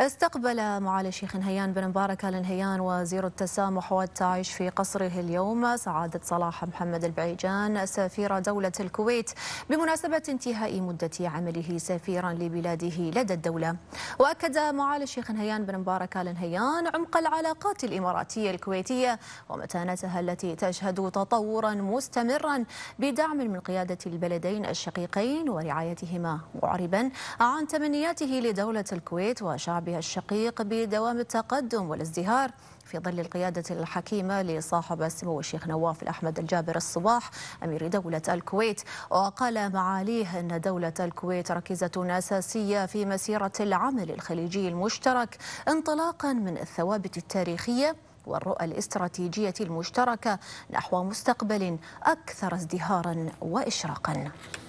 استقبل معالي الشيخ نهيان بن مبارك ال نهيان وزير التسامح والتعايش في قصره اليوم سعادة صلاح محمد البعيجان سفير دولة الكويت بمناسبة انتهاء مدة عمله سفيرا لبلاده لدى الدولة وأكد معالي الشيخ نهيان بن مبارك ال نهيان عمق العلاقات الإماراتية الكويتية ومتانتها التي تشهد تطورا مستمرا بدعم من قيادة البلدين الشقيقين ورعايتهما معربا عن تمنياته لدولة الكويت وشعب شعبها الشقيق بدوام التقدم والازدهار في ظل القيادة الحكيمة لصاحب السمو الشيخ نواف الأحمد الجابر الصباح أمير دولة الكويت وقال معاليه أن دولة الكويت ركيزة أساسية في مسيرة العمل الخليجي المشترك انطلاقا من الثوابت التاريخية والرؤى الاستراتيجية المشتركة نحو مستقبل أكثر ازدهارا وإشراقا